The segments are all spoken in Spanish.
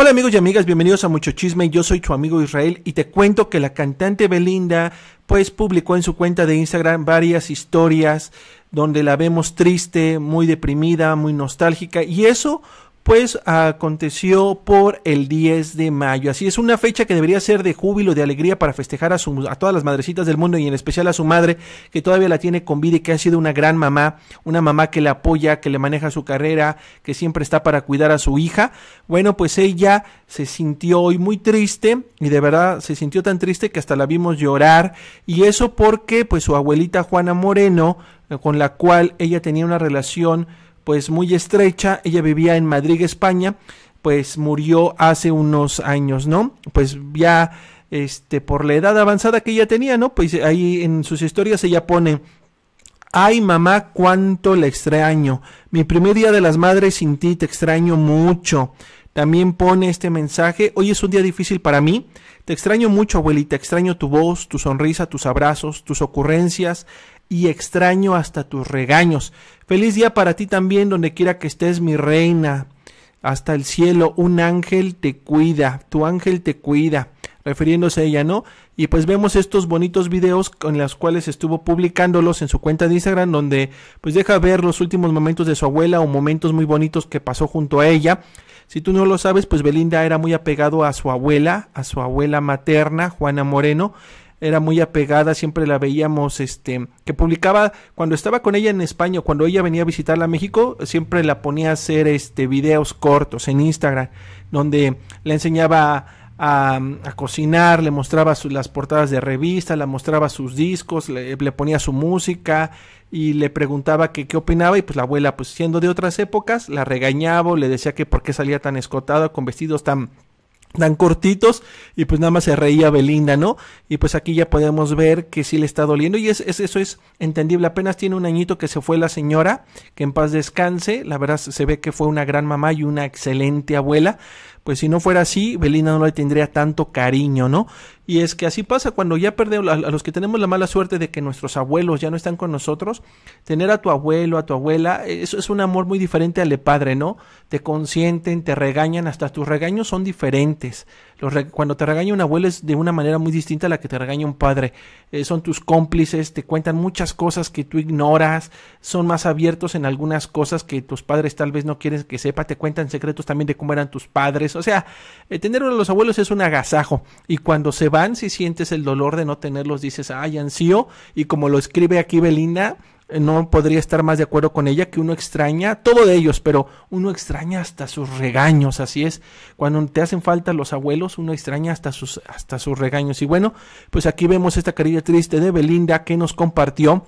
Hola amigos y amigas, bienvenidos a Mucho Chisme, yo soy tu amigo Israel y te cuento que la cantante Belinda pues publicó en su cuenta de Instagram varias historias donde la vemos triste, muy deprimida, muy nostálgica y eso pues aconteció por el 10 de mayo. Así es, una fecha que debería ser de júbilo, de alegría para festejar a, todas las madrecitas del mundo y en especial a su madre, que todavía la tiene con vida y que ha sido una gran mamá, una mamá que la apoya, que le maneja su carrera, que siempre está para cuidar a su hija. Bueno, pues ella se sintió hoy muy triste y de verdad se sintió tan triste que hasta la vimos llorar y eso porque pues su abuelita Juana Moreno, eh, con la cual ella tenía una relación pues muy estrecha. Ella vivía en Madrid, España, pues murió hace unos años, ¿no? Pues ya, este, por la edad avanzada que ella tenía, ¿no? Pues ahí en sus historias ella pone, ay mamá, cuánto le extraño. Mi primer día de las madres sin ti te extraño mucho. También pone este mensaje, hoy es un día difícil para mí, te extraño mucho abuelita, extraño tu voz, tu sonrisa, tus abrazos, tus ocurrencias y extraño hasta tus regaños. Feliz día para ti también, donde quiera que estés mi reina. Hasta el cielo, un ángel te cuida, tu ángel te cuida refiriéndose a ella, ¿no? Y pues vemos estos bonitos videos con los cuales estuvo publicándolos en su cuenta de Instagram, donde pues deja ver los últimos momentos de su abuela o momentos muy bonitos que pasó junto a ella. Si tú no lo sabes, pues Belinda era muy apegado a su abuela, a su abuela materna, Juana Moreno. Era muy apegada, siempre la veíamos, este, que publicaba, cuando estaba con ella en España, cuando ella venía a visitarla a México, siempre la ponía a hacer este videos cortos en Instagram, donde le enseñaba a, cocinar, le mostraba las portadas de revista, le mostraba sus discos, le, ponía su música y le preguntaba que, qué opinaba y pues la abuela, pues siendo de otras épocas, la regañaba, le decía que por qué salía tan escotada, con vestidos tan tan cortitos y pues nada más se reía Belinda, ¿no? Y pues aquí ya podemos ver que sí le está doliendo y es, es, eso es entendible. Apenas tiene un añito que se fue la señora, que en paz descanse, la verdad se ve que fue una gran mamá y una excelente abuela, pues si no fuera así, Belina no le tendría tanto cariño, ¿no? Y es que así pasa cuando ya perdemos, a los que tenemos la mala suerte de que nuestros abuelos ya no están con nosotros, tener a tu abuelo, a tu abuela, eso es un amor muy diferente al de padre, ¿no? Te consienten, te regañan, hasta tus regaños son diferentes cuando te regaña un abuelo es de una manera muy distinta a la que te regaña un padre. Eh, son tus cómplices, te cuentan muchas cosas que tú ignoras, son más abiertos en algunas cosas que tus padres tal vez no quieren que sepa, te cuentan secretos también de cómo eran tus padres. O sea, eh, tener tener de los abuelos es un agasajo. Y cuando se van, si sientes el dolor de no tenerlos, dices, ay, ansío. Y como lo escribe aquí Belinda, no podría estar más de acuerdo con ella que uno extraña, todo de ellos, pero uno extraña hasta sus regaños, así es. Cuando te hacen falta los abuelos, uno extraña hasta sus, hasta sus regaños. Y bueno, pues aquí vemos esta carilla triste de Belinda que nos compartió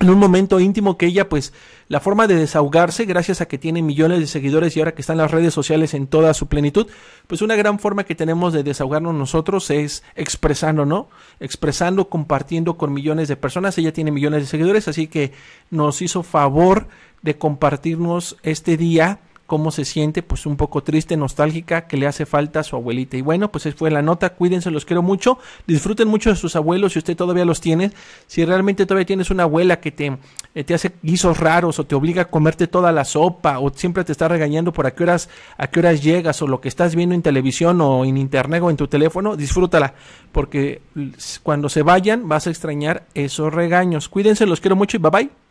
en un momento íntimo que ella, pues, la forma de desahogarse, gracias a que tiene millones de seguidores y ahora que están las redes sociales en toda su plenitud, pues una gran forma que tenemos de desahogarnos nosotros es expresando, ¿no? Expresando, compartiendo con millones de personas. Ella tiene millones de seguidores, así que nos hizo favor de compartirnos este día cómo se siente, pues un poco triste, nostálgica, que le hace falta a su abuelita. Y bueno, pues esa fue la nota, cuídense, los quiero mucho, disfruten mucho de sus abuelos si usted todavía los tiene, si realmente todavía tienes una abuela que te, eh, te hace guisos raros o te obliga a comerte toda la sopa o siempre te está regañando por a qué horas, a qué horas llegas o lo que estás viendo en televisión o en internet o en tu teléfono, disfrútala, porque cuando se vayan vas a extrañar esos regaños. Cuídense, los quiero mucho y bye bye.